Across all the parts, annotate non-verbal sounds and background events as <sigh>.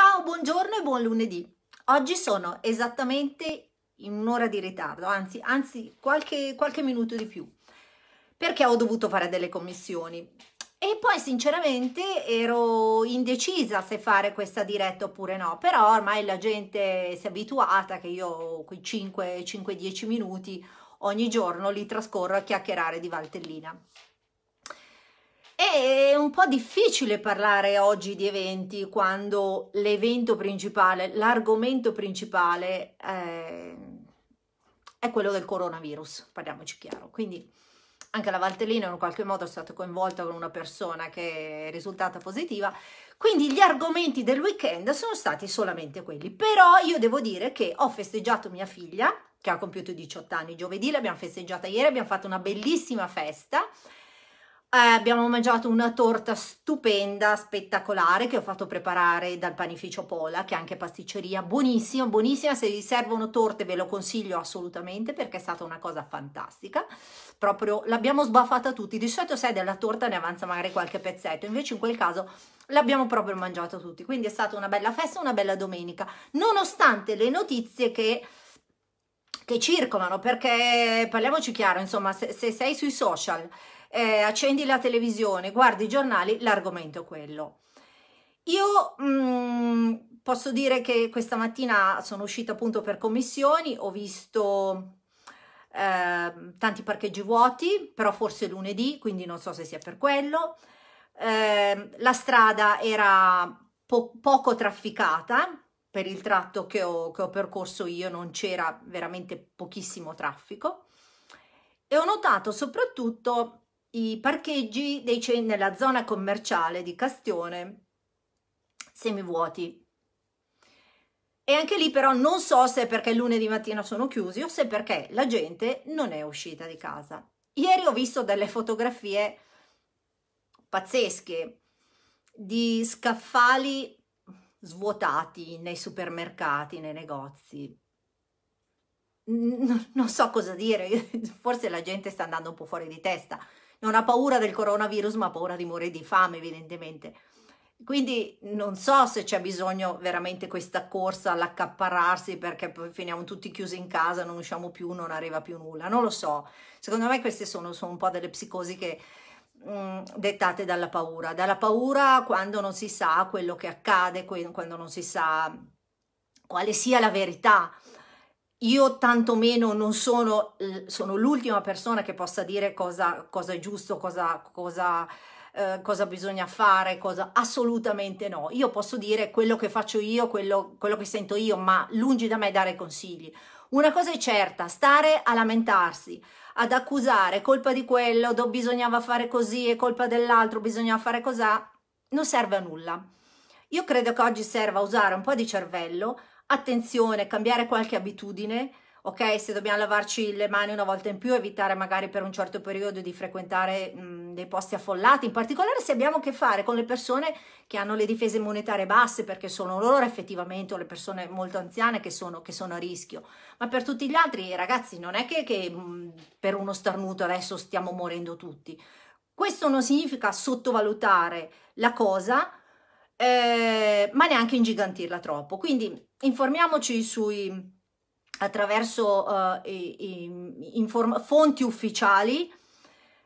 Ciao, buongiorno e buon lunedì. Oggi sono esattamente in un'ora di ritardo, anzi, anzi qualche, qualche minuto di più, perché ho dovuto fare delle commissioni. E poi sinceramente ero indecisa se fare questa diretta oppure no, però ormai la gente si è abituata che io quei 5-10 minuti ogni giorno li trascorro a chiacchierare di Valtellina. È un po' difficile parlare oggi di eventi quando l'evento principale, l'argomento principale è, eh, è quello del coronavirus, parliamoci chiaro. Quindi anche la Valtellina in un qualche modo è stata coinvolta con una persona che è risultata positiva. Quindi gli argomenti del weekend sono stati solamente quelli. Però io devo dire che ho festeggiato mia figlia, che ha compiuto 18 anni giovedì, l'abbiamo festeggiata ieri, abbiamo fatto una bellissima festa eh, abbiamo mangiato una torta stupenda, spettacolare, che ho fatto preparare dal panificio Pola, che è anche pasticceria, buonissima, buonissima, se vi servono torte ve lo consiglio assolutamente perché è stata una cosa fantastica, proprio l'abbiamo sbaffata tutti, di solito sai della torta ne avanza magari qualche pezzetto, invece in quel caso l'abbiamo proprio mangiato tutti, quindi è stata una bella festa, una bella domenica, nonostante le notizie che che circolano perché parliamoci chiaro insomma se, se sei sui social eh, accendi la televisione, guardi i giornali, l'argomento è quello. Io mh, mm, posso dire che questa mattina sono uscita appunto per commissioni, ho visto eh, tanti parcheggi vuoti, però forse lunedì, quindi non so se sia per quello. Eh, la strada era po poco trafficata per il tratto che ho, che ho percorso io, non c'era veramente pochissimo traffico. E ho notato soprattutto i parcheggi dei, nella zona commerciale di Castione semivuoti. E anche lì però non so se è perché lunedì mattina sono chiusi o se perché la gente non è uscita di casa. Ieri ho visto delle fotografie pazzesche di scaffali svuotati nei supermercati, nei negozi. Non so cosa dire, <laughs> forse la gente sta andando un po' fuori di testa non ha paura del coronavirus, ma ha paura di morire di fame, evidentemente. Quindi non so se c'è bisogno veramente questa corsa all'accaparrarsi perché poi finiamo tutti chiusi in casa, non usciamo più, non arriva più nulla, non lo so. Secondo me queste sono, sono un po' delle psicosi che mh, dettate dalla paura, dalla paura quando non si sa quello che accade, quando non si sa quale sia la verità io tantomeno non sono, sono l'ultima persona che possa dire cosa, cosa è giusto, cosa, cosa, eh, cosa bisogna fare, cosa assolutamente no. Io posso dire quello che faccio io, quello, quello che sento io, ma lungi da me dare consigli. Una cosa è certa, stare a lamentarsi, ad accusare, colpa di quello, do, bisognava fare così, è colpa dell'altro, bisognava fare cos'ha, non serve a nulla. Io credo che oggi serva usare un po' di cervello, Attenzione, cambiare qualche abitudine, ok? Se dobbiamo lavarci le mani una volta in più, evitare magari per un certo periodo di frequentare mh, dei posti affollati, in particolare se abbiamo a che fare con le persone che hanno le difese monetarie basse, perché sono loro effettivamente o le persone molto anziane che sono, che sono a rischio. Ma per tutti gli altri, ragazzi, non è che, che mh, per uno starnuto adesso stiamo morendo tutti. Questo non significa sottovalutare la cosa, eh, ma neanche ingigantirla troppo. Quindi informiamoci sui, attraverso eh, i, i, inform- fonti ufficiali,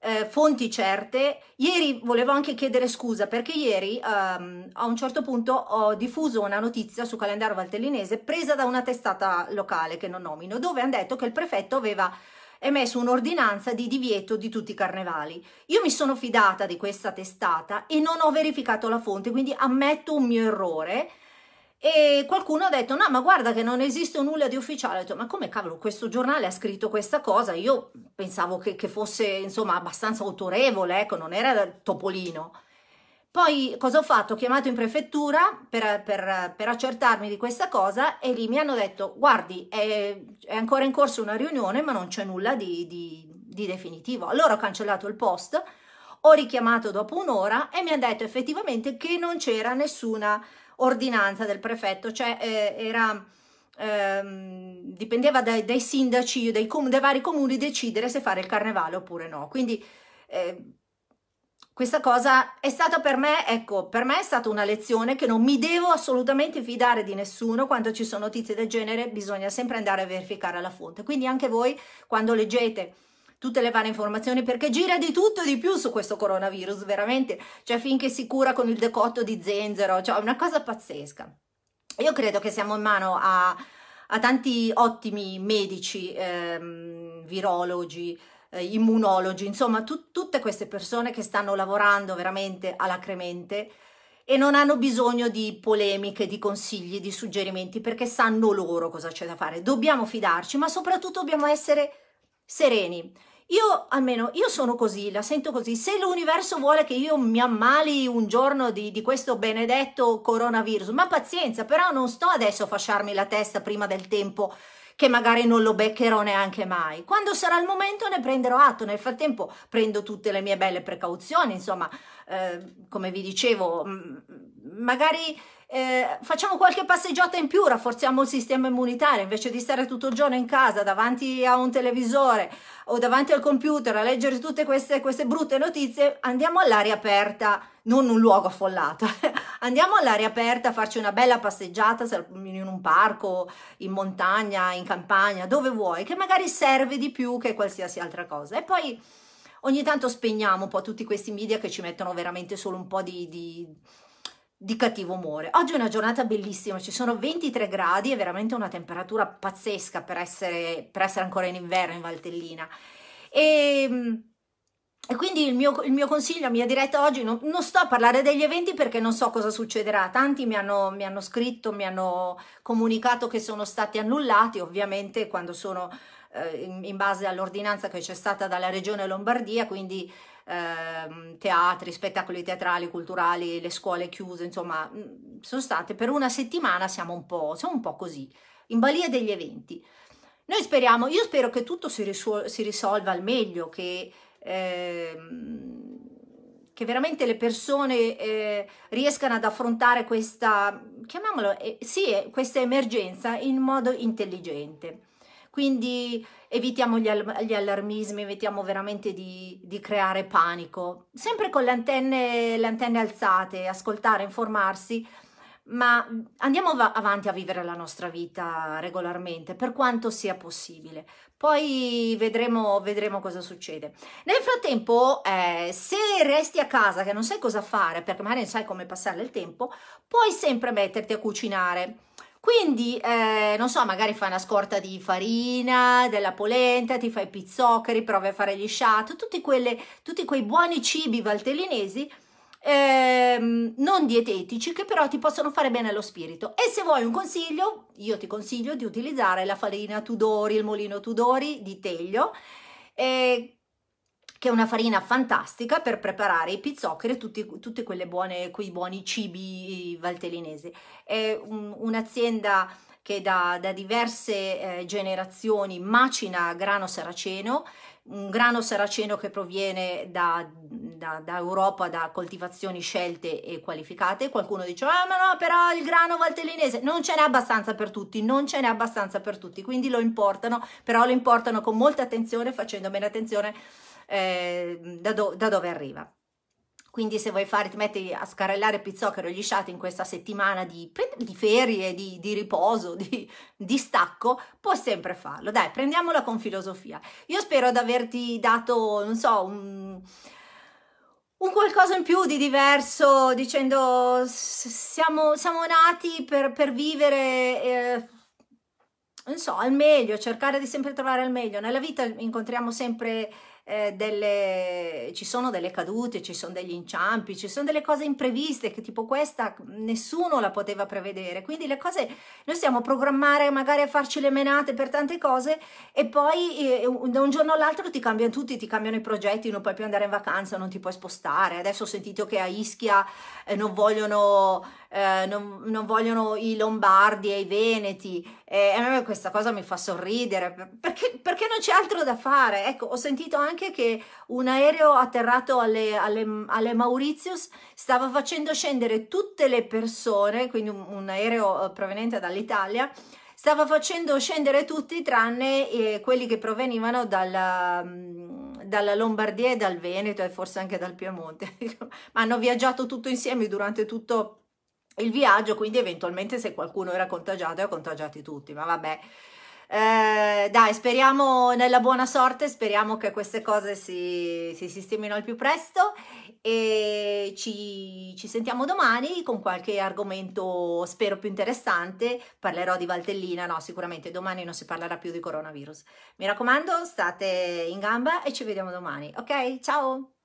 eh, fonti certe. Ieri volevo anche chiedere scusa perché ieri ehm, a un certo punto ho diffuso una notizia su calendario valtellinese presa da una testata locale che non nomino, dove hanno detto che il prefetto aveva emesso un'ordinanza di divieto di tutti i carnevali. Io mi sono fidata di questa testata e non ho verificato la fonte, quindi ammetto un mio errore. E qualcuno ha detto: No, ma guarda che non esiste nulla di ufficiale. Ho detto: Ma come cavolo, questo giornale ha scritto questa cosa? Io pensavo che, che fosse insomma abbastanza autorevole, ecco, non era Topolino. Poi cosa ho fatto? Ho chiamato in prefettura per, per, per accertarmi di questa cosa e lì mi hanno detto guardi è, è ancora in corso una riunione ma non c'è nulla di, di, di definitivo. Allora ho cancellato il post, ho richiamato dopo un'ora e mi hanno detto effettivamente che non c'era nessuna ordinanza del prefetto, cioè eh, era, ehm, dipendeva dai, dai sindaci, dai, com- dai vari comuni decidere se fare il carnevale oppure no. Quindi eh, questa cosa è stata per me, ecco, per me è stata una lezione che non mi devo assolutamente fidare di nessuno, quando ci sono notizie del genere bisogna sempre andare a verificare la fonte, quindi anche voi quando leggete tutte le varie informazioni perché gira di tutto e di più su questo coronavirus, veramente, cioè finché si cura con il decotto di zenzero, cioè una cosa pazzesca. Io credo che siamo in mano a, a tanti ottimi medici, ehm, virologi, eh, immunologi, insomma tu, tutte queste persone che stanno lavorando veramente alacremente e non hanno bisogno di polemiche, di consigli, di suggerimenti perché sanno loro cosa c'è da fare. Dobbiamo fidarci, ma soprattutto dobbiamo essere sereni. Io almeno, io sono così, la sento così. Se l'universo vuole che io mi ammali un giorno di, di questo benedetto coronavirus, ma pazienza, però non sto adesso a fasciarmi la testa prima del tempo che magari non lo beccherò neanche mai. Quando sarà il momento ne prenderò atto, nel frattempo prendo tutte le mie belle precauzioni, insomma, eh, come vi dicevo, mm, magari eh, facciamo qualche passeggiata in più, rafforziamo il sistema immunitario, invece di stare tutto il giorno in casa davanti a un televisore o davanti al computer a leggere tutte queste, queste brutte notizie, andiamo all'aria aperta non un luogo affollato. <laughs> Andiamo all'aria aperta a farci una bella passeggiata in un parco, in montagna, in campagna, dove vuoi, che magari serve di più che qualsiasi altra cosa. E poi ogni tanto spegniamo un po' tutti questi media che ci mettono veramente solo un po' di, di, di cattivo umore. Oggi è una giornata bellissima, ci sono 23 gradi, è veramente una temperatura pazzesca per essere, per essere ancora in inverno in Valtellina. E ehm, e quindi il mio, il mio, consiglio, la mia diretta oggi, non, non, sto a parlare degli eventi perché non so cosa succederà. Tanti mi hanno, mi hanno scritto, mi hanno comunicato che sono stati annullati, ovviamente quando sono eh, in, in, base all'ordinanza che c'è stata dalla regione Lombardia, quindi eh, teatri, spettacoli teatrali, culturali, le scuole chiuse, insomma, mm, sono state per una settimana, siamo un po', siamo un po così, in balia degli eventi. Noi speriamo, io spero che tutto si, risol- si risolva al meglio, che Ehm, che veramente le persone eh, riescano ad affrontare questa, chiamiamolo, eh, sì, eh, questa emergenza in modo intelligente. Quindi evitiamo gli, al- gli allarmismi, evitiamo veramente di, di, creare panico. Sempre con le antenne, le antenne alzate, ascoltare, informarsi, ma mm, andiamo avanti a vivere la nostra vita regolarmente, per quanto sia possibile. Poi vedremo, vedremo cosa succede. Nel frattempo, eh, se resti a casa che non sai cosa fare, perché magari non sai come passare il tempo, puoi sempre metterti a cucinare. Quindi, eh, non so, magari fai una scorta di farina, della polenta, ti fai i pizzoccheri, provi a fare gli sciato, tutti, tutti quei buoni cibi valtellinesi ehm, non dietetici che però ti possono fare bene allo spirito. E se vuoi un consiglio, io ti consiglio di utilizzare la farina Tudori, il molino Tudori di Teglio, eh, che è una farina fantastica per preparare i pizzoccheri e tutti, tutti buone, quei buoni cibi eh, valtellinesi. È un, un'azienda che da, da diverse eh, generazioni macina grano saraceno un grano saraceno che proviene da, da, da, Europa, da coltivazioni scelte e qualificate. Qualcuno dice, ah ma no, però il grano valtellinese non ce n'è abbastanza per tutti, non ce n'è abbastanza per tutti, quindi lo importano, però lo importano con molta attenzione, facendo bene attenzione eh, da, do, da dove arriva. Quindi se vuoi fare, ti metti a scarrellare pizzocchero e lisciate in questa settimana di, di ferie, di, di, riposo, di, di stacco, puoi sempre farlo. Dai, prendiamola con filosofia. Io spero di averti dato, non so, un un qualcosa in più di diverso, dicendo siamo, siamo nati per, per vivere, eh, non so, al meglio, cercare di sempre trovare il meglio. Nella vita incontriamo sempre eh, delle, ci sono delle cadute, ci sono degli inciampi, ci sono delle cose impreviste che tipo questa nessuno la poteva prevedere. Quindi le cose, noi stiamo a programmare magari a farci le menate per tante cose e poi eh, da un giorno all'altro ti cambiano tutti, ti cambiano i progetti, non puoi più andare in vacanza, non ti puoi spostare. Adesso ho sentito che a Ischia eh, non vogliono... Eh, non, non, vogliono i Lombardi e i Veneti. Eh, questa cosa mi fa sorridere perché, perché non c'è altro da fare. Ecco, ho sentito anche anche che un aereo atterrato alle, alle, alle Mauritius stava facendo scendere tutte le persone, quindi un, un aereo eh, proveniente dall'Italia, stava facendo scendere tutti tranne eh, quelli che provenivano dalla, mm, dalla, Lombardia e dal Veneto e forse anche dal Piemonte. <laughs> Ma hanno viaggiato tutto insieme durante tutto il viaggio, quindi eventualmente se qualcuno era contagiato, era contagiati tutti, ma vabbè. Eh, dai, speriamo nella buona sorte, speriamo che queste cose si, si sistemino al più presto e ci, ci, sentiamo domani con qualche argomento spero più interessante. Parlerò di Valtellina, no, sicuramente domani non si parlerà più di coronavirus. Mi raccomando, state in gamba e ci vediamo domani, ok? Ciao!